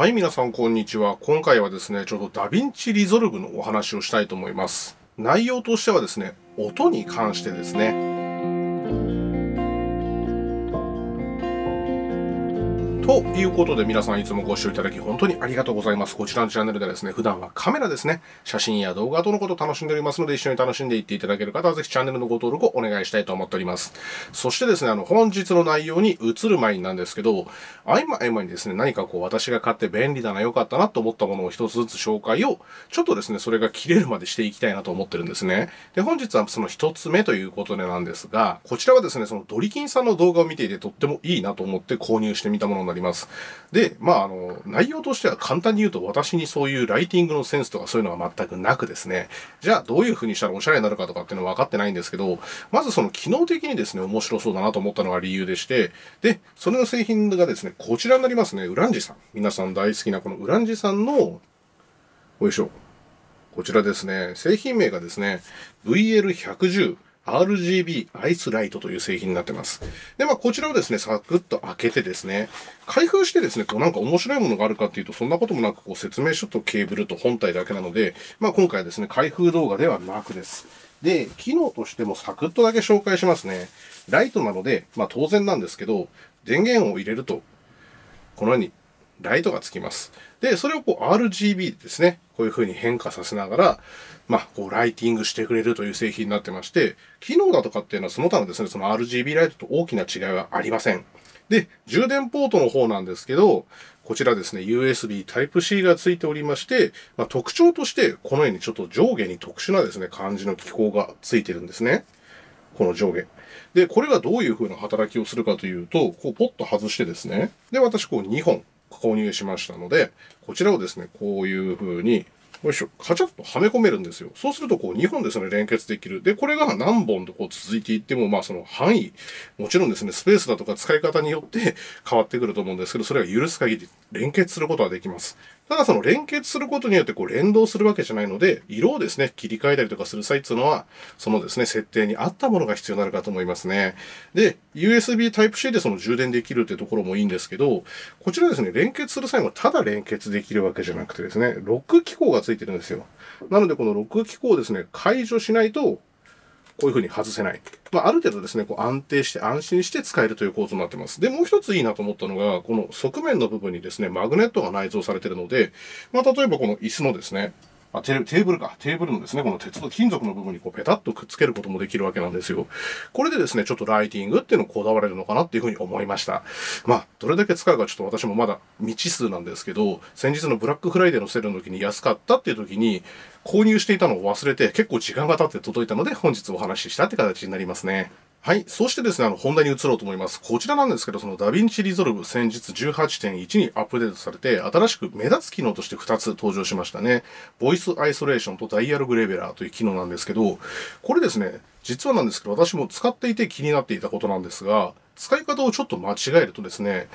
はい、皆さんこんにちは。今回はですね、ちょうどダヴィンチリゾルブのお話をしたいと思います。内容としてはですね、音に関してですね。ということで皆さんいつもご視聴いただき本当にありがとうございます。こちらのチャンネルではですね、普段はカメラですね、写真や動画とのことを楽しんでおりますので一緒に楽しんでいっていただける方はぜひチャンネルのご登録をお願いしたいと思っております。そしてですね、あの本日の内容に移る前になんですけど、合間合間にですね、何かこう私が買って便利だな、良かったなと思ったものを一つずつ紹介を、ちょっとですね、それが切れるまでしていきたいなと思ってるんですね。で、本日はその一つ目ということでなんですが、こちらはですね、そのドリキンさんの動画を見ていてとってもいいなと思って購入してみたものなります。で、まあ、あの、内容としては簡単に言うと私にそういうライティングのセンスとかそういうのは全くなくですね、じゃあどういう風にしたらおしゃれになるかとかっていうのは分かってないんですけど、まずその機能的にですね、面白そうだなと思ったのが理由でして、で、それの製品がですね、こちらになりますね、ウランジさん。皆さん大好きなこのウランジさんの、おいしょ。こちらですね、製品名がですね、VL110。RGB アイスライトという製品になってます。で、まあ、こちらをですね、サクッと開けてですね、開封してですね、こうなんか面白いものがあるかっていうと、そんなこともなく、こう説明書とケーブルと本体だけなので、まあ、今回はですね、開封動画ではなくです。で、機能としてもサクッとだけ紹介しますね。ライトなので、まあ、当然なんですけど、電源を入れると、このようにライトがつきます。で、それをこう RGB でですね、こういう風に変化させながら、まあ、こうライティングしてくれるという製品になってまして、機能だとかっていうのはその他のですね、その RGB ライトと大きな違いはありません。で、充電ポートの方なんですけど、こちらですね、USB Type-C が付いておりまして、まあ、特徴として、このようにちょっと上下に特殊なですね、感じの機構が付いてるんですね。この上下。で、これがどういう風な働きをするかというと、こうポッと外してですね、で、私こう2本購入しましたので、こちらをですね、こういう風に、よいしょ、カチャッとはめ込めるんですよ。そうすると、こう、2本ですね、連結できる。で、これが何本とこう続いていっても、まあ、その範囲、もちろんですね、スペースだとか使い方によって 変わってくると思うんですけど、それは許す限り連結することはできます。ただその連結することによってこう連動するわけじゃないので、色をですね、切り替えたりとかする際っていうのは、そのですね、設定に合ったものが必要になるかと思いますね。で、USB Type-C でその充電できるっていうところもいいんですけど、こちらですね、連結する際もただ連結できるわけじゃなくてですね、ロック機構がついてるんですよ。なのでこのロック機構をですね、解除しないと、こういうふうに外せない。まあ、ある程度ですね、こう安定して安心して使えるという構造になってます。で、もう一ついいなと思ったのが、この側面の部分にですね、マグネットが内蔵されているので、まあ、例えばこの椅子のですね、まあ、テーブルか、テーブルのですね、この鉄の金属の部分にこうペタッとくっつけることもできるわけなんですよ。これでですね、ちょっとライティングっていうのをこだわれるのかなっていうふうに思いました。まあ、どれだけ使うかちょっと私もまだ未知数なんですけど、先日のブラックフライデーのセールの時に安かったっていう時に、購入していたのを忘れて結構時間が経って届いたので本日お話ししたって形になりますね。はい。そしてですね、あの、本題に移ろうと思います。こちらなんですけど、そのダヴィンチリゾルブ先日18.1にアップデートされて、新しく目立つ機能として2つ登場しましたね。ボイスアイソレーションとダイアログレベラーという機能なんですけど、これですね、実はなんですけど、私も使っていて気になっていたことなんですが、使い方をちょっと間違えるとですね、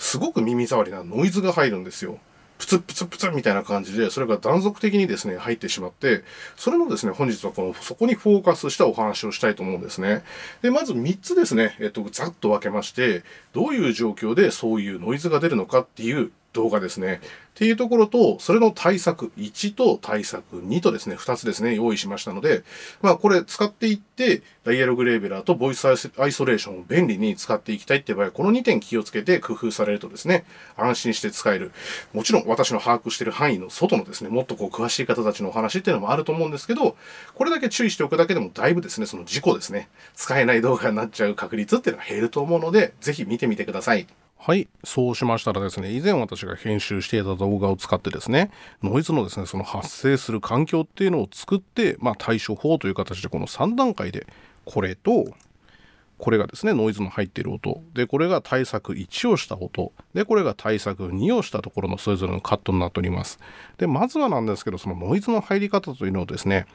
すごく耳障りなノイズが入るんですよ。プツプツプツみたいな感じで、それが断続的にですね、入ってしまって、それのですね、本日はこの、そこにフォーカスしたお話をしたいと思うんですね。で、まず3つですね、えっと、ざっと分けまして、どういう状況でそういうノイズが出るのかっていう動画ですね。っていうところと、それの対策1と対策2とですね、2つですね、用意しましたので、まあこれ使っていって、ダイアログレーベラーとボイスアイソレーションを便利に使っていきたいって場合、この2点気をつけて工夫されるとですね、安心して使える。もちろん私の把握している範囲の外のですね、もっとこう詳しい方たちのお話っていうのもあると思うんですけど、これだけ注意しておくだけでもだいぶですね、その事故ですね、使えない動画になっちゃう確率っていうのは減ると思うので、ぜひ見てみてください。はい。そうしましたらですね、以前私が編集していた動画を使ってですね、ノイズのですね、その発生する環境っていうのを作って、まあ対処法という形でこの3段階で、これと、これがですね、ノイズの入っている音。で、これが対策1をした音。で、これが対策2をしたところのそれぞれのカットになっております。で、まずはなんですけど、そのノイズの入り方というのをですね、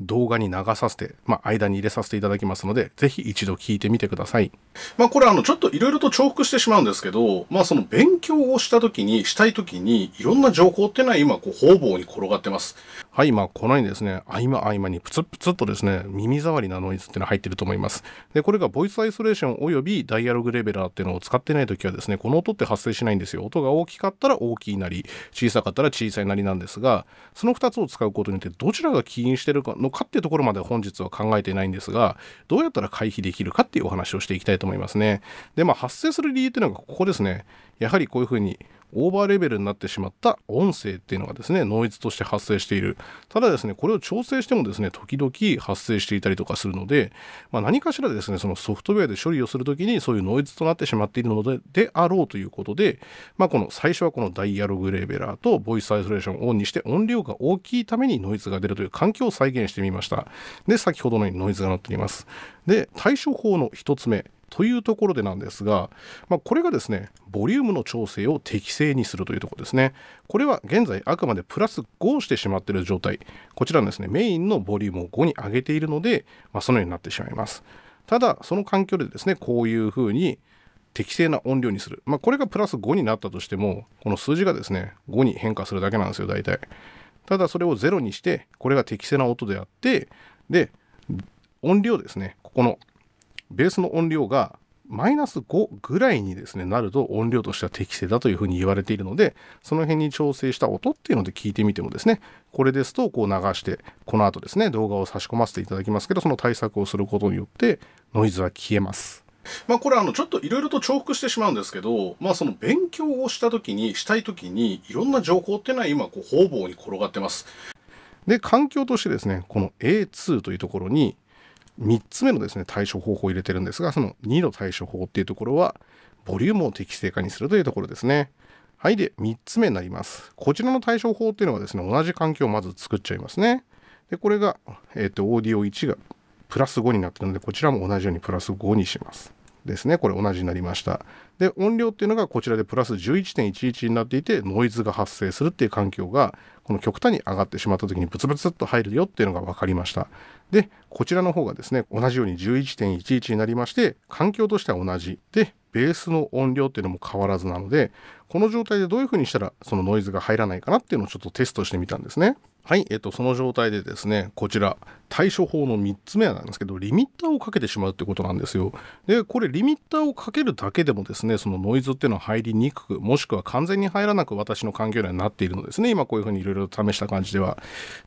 動画に流させて、まあ、間に入れさせていただきますので、ぜひ一度聞いてみてください。まあ、これあの、ちょっといろいろと重複してしまうんですけど、まあ、その勉強をした時に、したい時に、いろんな情報っていうのは今、こう、方々に転がってます。はい、まあ、このようにですね、合間合間にプツプツとですね、耳障りなノイズっていうのが入ってると思います。で、これがボイスアイソレーションおよびダイアログレベラーっていうのを使ってないときはですね、この音って発生しないんですよ。音が大きかったら大きいなり、小さかったら小さいなりなんですが、その2つを使うことによってどちらが起因してるのかっていうところまで本日は考えていないんですが、どうやったら回避できるかっていうお話をしていきたいと思いますね。で、まあ、発生する理由っていうのがここですね。やはりこういうふうにオーバーレベルになってしまった音声っていうのがですねノイズとして発生しているただですねこれを調整してもですね時々発生していたりとかするので、まあ、何かしらですねそのソフトウェアで処理をするときにそういうノイズとなってしまっているのでであろうということで、まあ、この最初はこのダイアログレベラーとボイスアイソレーションをオンにして音量が大きいためにノイズが出るという環境を再現してみましたで先ほどのようにノイズがなっていますで対処法の1つ目というところでなんですが、まあ、これがですねボリュームの調整を適正にするというところですねこれは現在あくまでプラス5をしてしまっている状態こちらのですねメインのボリュームを5に上げているので、まあ、そのようになってしまいますただその環境でですねこういうふうに適正な音量にする、まあ、これがプラス5になったとしてもこの数字がですね5に変化するだけなんですよ大体ただそれを0にしてこれが適正な音であってで音量ですねここのベースの音量がマイナス5ぐらいにですね、なると音量としては適正だというふうに言われているので、その辺に調整した音っていうので聞いてみてもですね、これですとこう流して、この後ですね、動画を差し込ませていただきますけど、その対策をすることによってノイズは消えます。まあこれあのちょっといろいろと重複してしまうんですけど、まあその勉強をした時に、したい時に、いろんな情報っていうのは今こう方々に転がってます。で、環境としてですね、この A2 というところに3つ目のですね、対処方法を入れてるんですが、その2の対処法っていうところは、ボリュームを適正化にするというところですね。はい。で、3つ目になります。こちらの対処法っていうのはですね、同じ環境をまず作っちゃいますね。で、これが、えっ、ー、と、オーディオ1がプラス5になってるので、こちらも同じようにプラス5にします。ですねこれ同じになりましたで音量っていうのがこちらでプラス11.11になっていてノイズが発生するっていう環境がこの極端に上がってしまった時にブツブツっと入るよっていうのが分かりましたでこちらの方がですね同じように11.11になりまして環境としては同じでベースの音量っていうのも変わらずなのでこの状態でどういうふうにしたらそのノイズが入らないかなっていうのをちょっとテストしてみたんですねはい、えっと、その状態でですね、こちら、対処法の3つ目なんですけど、リミッターをかけてしまうってことなんですよ。で、これ、リミッターをかけるだけでもですね、そのノイズっていうのは入りにくく、もしくは完全に入らなく私の環境にはなっているのですね、今こういうふうにいろいろ試した感じでは。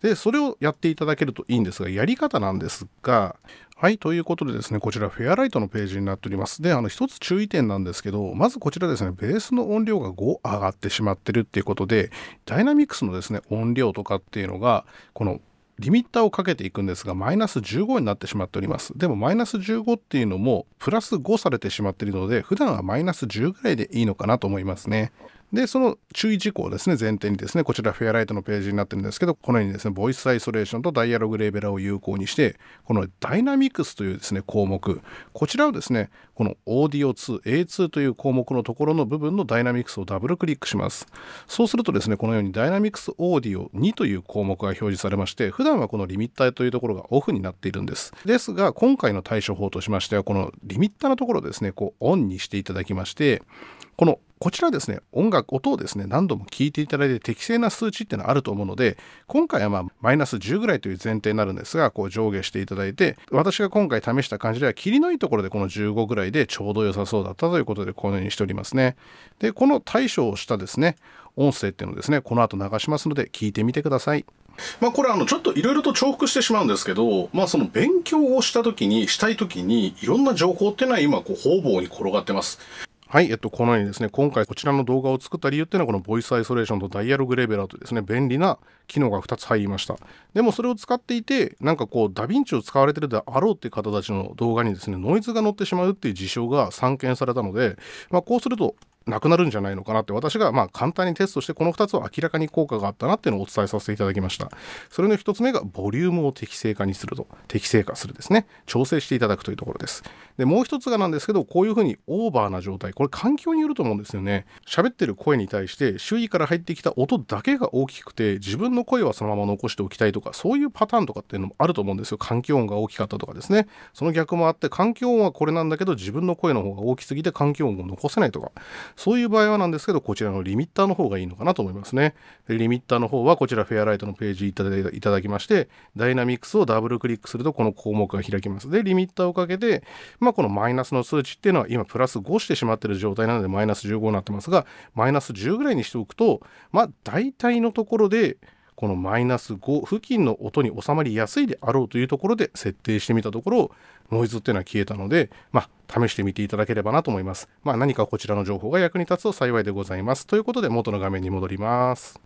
で、それをやっていただけるといいんですが、やり方なんですが、はい、ということでですね、こちらフェアライトのページになっております。で、あの、一つ注意点なんですけど、まずこちらですね、ベースの音量が5上がってしまってるっていうことで、ダイナミクスのですね、音量とかっていうのが、このリミッターをかけていくんですが、マイナス15になってしまっております。でも、マイナス15っていうのも、プラス5されてしまっているので、普段はマイナス10ぐらいでいいのかなと思いますね。で、その注意事項ですね、前提にですね、こちらフェアライトのページになってるんですけど、このようにですね、ボイスアイソレーションとダイアログレーベラを有効にして、このダイナミクスというですね、項目、こちらをですね、このオーディオ2、A2 という項目のところの部分のダイナミクスをダブルクリックします。そうするとですね、このようにダイナミクスオーディオ2という項目が表示されまして、普段はこのリミッターというところがオフになっているんです。ですが、今回の対処法としましては、このリミッターのところですね、こうオンにしていただきまして、このこちらですね、音楽、音をですね、何度も聞いていただいて適正な数値っていうのはあると思うので、今回はまあ、マイナス10ぐらいという前提になるんですが、こう上下していただいて、私が今回試した感じでは、霧のいいところでこの15ぐらいでちょうど良さそうだったということで、このようにしておりますね。で、この対処をしたですね、音声っていうのをですね、この後流しますので、聞いてみてください。まあ、これあのちょっといろいろと重複してしまうんですけど、まあ、その勉強をした時にしたい時にいろんな情報っていうのは今こう方々に転がってますはい、えっと、このようにですね、今回こちらの動画を作った理由っていうのは、このボイスアイソレーションとダイアログレベラーとですね、便利な機能が2つ入りました。でもそれを使っていて、なんかこう、ダヴィンチを使われてるであろうっていう方たちの動画にですね、ノイズが乗ってしまうっていう事象が散見されたので、まあ、こうすると、なくなるんじゃないのかなって私がまあ簡単にテストしてこの2つは明らかに効果があったなっていうのをお伝えさせていただきましたそれの1つ目がボリュームを適正化にすると適正化するですね調整していただくというところですでもう1つがなんですけどこういうふうにオーバーな状態これ環境によると思うんですよね喋ってる声に対して周囲から入ってきた音だけが大きくて自分の声はそのまま残しておきたいとかそういうパターンとかっていうのもあると思うんですよ環境音が大きかったとかですねその逆もあって環境音はこれなんだけど自分の声の方が大きすぎて環境音を残せないとかそういう場合はなんですけど、こちらのリミッターの方がいいのかなと思いますね。リミッターの方はこちらフェアライトのページいただきまして、ダイナミクスをダブルクリックするとこの項目が開きます。で、リミッターをかけて、まあ、このマイナスの数値っていうのは今プラス5してしまってる状態なのでマイナス15になってますが、マイナス10ぐらいにしておくと、まあ大体のところで、このマイナス5付近の音に収まりやすいであろうというところで設定してみたところノイズっていうのは消えたので、まあ、試してみていただければなと思います。まあ、何かこちらの情報が役に立つと幸いでございます。ということで元の画面に戻ります。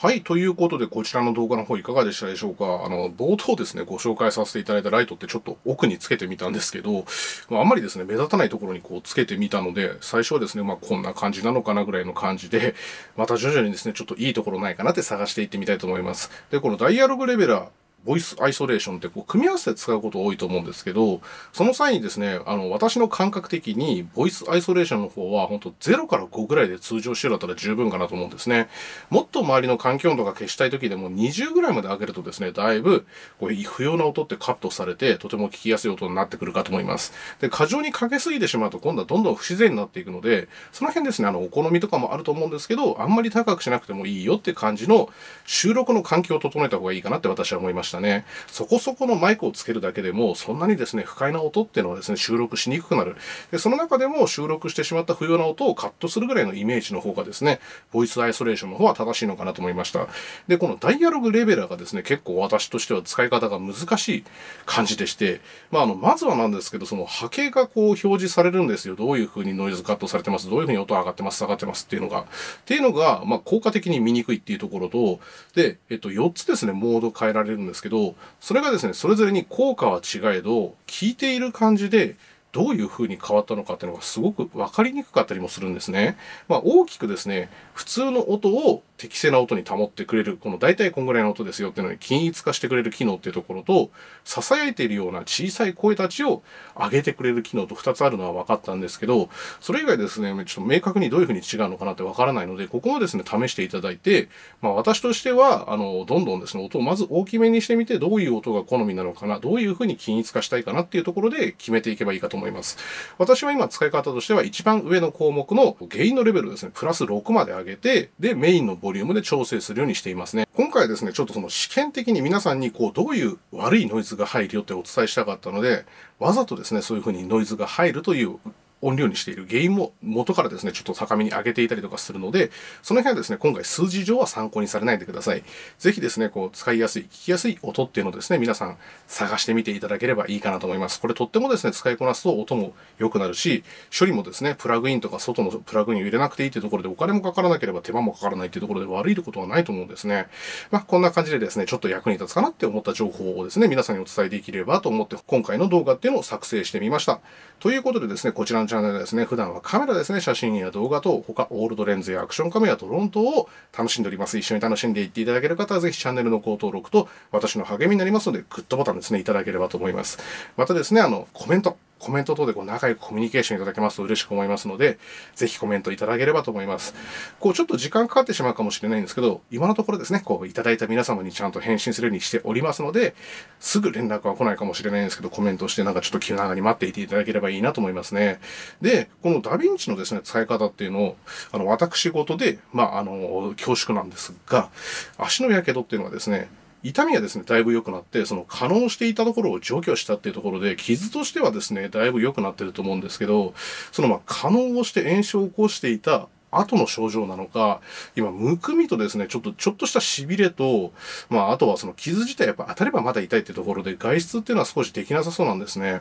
はい。ということで、こちらの動画の方いかがでしたでしょうかあの、冒頭ですね、ご紹介させていただいたライトってちょっと奥につけてみたんですけど、まあ、あんまりですね、目立たないところにこうつけてみたので、最初はですね、まあこんな感じなのかなぐらいの感じで、また徐々にですね、ちょっといいところないかなって探していってみたいと思います。で、このダイアログレベラー、ボイスアイソレーションってこう組み合わせて使うこと多いと思うんですけど、その際にですね、あの、私の感覚的に、ボイスアイソレーションの方は、本当0から5ぐらいで通常使用だったら十分かなと思うんですね。もっと周りの環境音とか消したい時でも20ぐらいまで上げるとですね、だいぶ、こう、不要な音ってカットされて、とても聞きやすい音になってくるかと思います。で、過剰にかけすぎてしまうと、今度はどんどん不自然になっていくので、その辺ですね、あの、お好みとかもあると思うんですけど、あんまり高くしなくてもいいよって感じの、収録の環境を整えた方がいいかなって私は思いました。たね。そこそこのマイクをつけるだけでも、そんなにですね、不快な音っていうのはですね、収録しにくくなる。で、その中でも収録してしまった不要な音をカットするぐらいのイメージの方がですね、ボイスアイソレーションの方は正しいのかなと思いました。で、このダイアログレベラーがですね、結構私としては使い方が難しい感じでして、まあ、あの、まずはなんですけど、その波形がこう表示されるんですよ。どういう風にノイズカットされてます。どういう風に音上がってます。下がってますっていうのが。っていうのが、まあ、効果的に見にくいっていうところと、で、えっと、4つですね、モード変えられるんですですけどそれがですねそれぞれに効果は違えど聞いている感じでどういう風に変わったのかっていうのがすごく分かりにくかったりもするんですね。まあ、大きくですね普通の音を適正な音に保ってくれる、この大体こんぐらいの音ですよっていうのに均一化してくれる機能っていうところと、囁いているような小さい声たちを上げてくれる機能と2つあるのは分かったんですけど、それ以外ですね、ちょっと明確にどういうふうに違うのかなって分からないので、ここもですね、試していただいて、まあ私としては、あの、どんどんですね、音をまず大きめにしてみて、どういう音が好みなのかな、どういうふうに均一化したいかなっていうところで決めていけばいいかと思います。私は今使い方としては一番上の項目のゲインのレベルですね、プラス6まで上げて、で、メインのボボリュームで調整するようにしていますね。今回ですね、ちょっとその試験的に皆さんにこうどういう悪いノイズが入るよってお伝えしたかったので、わざとですね、そういう風にノイズが入るという音量にしている原因も元からですね、ちょっと高めに上げていたりとかするので、その辺はですね、今回数字上は参考にされないでください。ぜひですね、こう、使いやすい、聞きやすい音っていうのをですね、皆さん探してみていただければいいかなと思います。これとってもですね、使いこなすと音も良くなるし、処理もですね、プラグインとか外のプラグインを入れなくていいっいうところでお金もかからなければ手間もかからないていうところで悪いことはないと思うんですね。まあ、こんな感じでですね、ちょっと役に立つかなって思った情報をですね、皆さんにお伝えできればと思って、今回の動画っていうのを作成してみました。ということでですね、こちらのチャンネルではすね、普段はカメラですね、写真や動画と、他オールドレンズやアクションカメラ、ドローン等を楽しんでおります。一緒に楽しんでいっていただける方は、ぜひチャンネルの高登録と私の励みになりますので、グッドボタンですね、いただければと思います。またですね、あの、コメント。コメント等でこう仲良くコミュニケーションいただけますと嬉しく思いますので、ぜひコメントいただければと思います。こう、ちょっと時間かかってしまうかもしれないんですけど、今のところですね、こう、いただいた皆様にちゃんと返信するようにしておりますので、すぐ連絡は来ないかもしれないんですけど、コメントしてなんかちょっと気長に待っていていただければいいなと思いますね。で、このダヴィンチのですね、使い方っていうのを、あの、私事で、まあ、あの、恐縮なんですが、足のやけどっていうのはですね、痛みがですね、だいぶ良くなって、その可能していたところを除去したっていうところで、傷としてはですね、だいぶ良くなってると思うんですけど、そのまあ、可能をして炎症を起こしていた後の症状なのか、今、むくみとですね、ちょっと、ちょっとした痺れと、まあ、あとはその傷自体やっぱ当たればまだ痛いってところで、外出っていうのは少しできなさそうなんですね。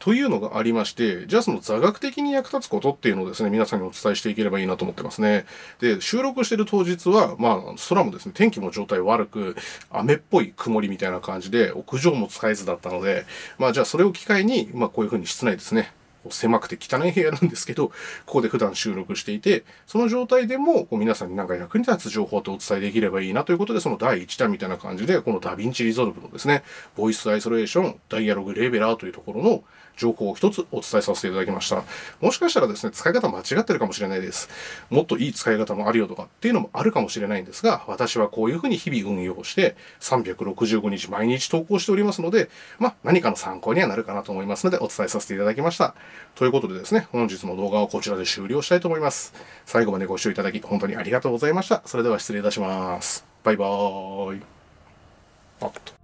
というのがありまして、じゃあその座学的に役立つことっていうのをですね、皆さんにお伝えしていければいいなと思ってますね。で、収録してる当日は、まあ、空もですね、天気も状態悪く、雨っぽい曇りみたいな感じで、屋上も使えずだったので、まあ、じゃあそれを機会に、まあ、こういうふうに室内ですね、狭くて汚い部屋なんですけど、ここで普段収録していて、その状態でもこう皆さんになんか役に立つ情報とお伝えできればいいなということで、その第1弾みたいな感じで、このダヴィンチリゾルブのですね、ボイスアイソレーション、ダイアログレベラーというところの情報を一つお伝えさせていただきました。もしかしたらですね、使い方間違ってるかもしれないです。もっといい使い方もあるよとかっていうのもあるかもしれないんですが、私はこういうふうに日々運用して、365日毎日投稿しておりますので、まあ何かの参考にはなるかなと思いますので、お伝えさせていただきました。ということでですね、本日の動画はこちらで終了したいと思います。最後までご視聴いただき、本当にありがとうございました。それでは失礼いたします。バイバーイ。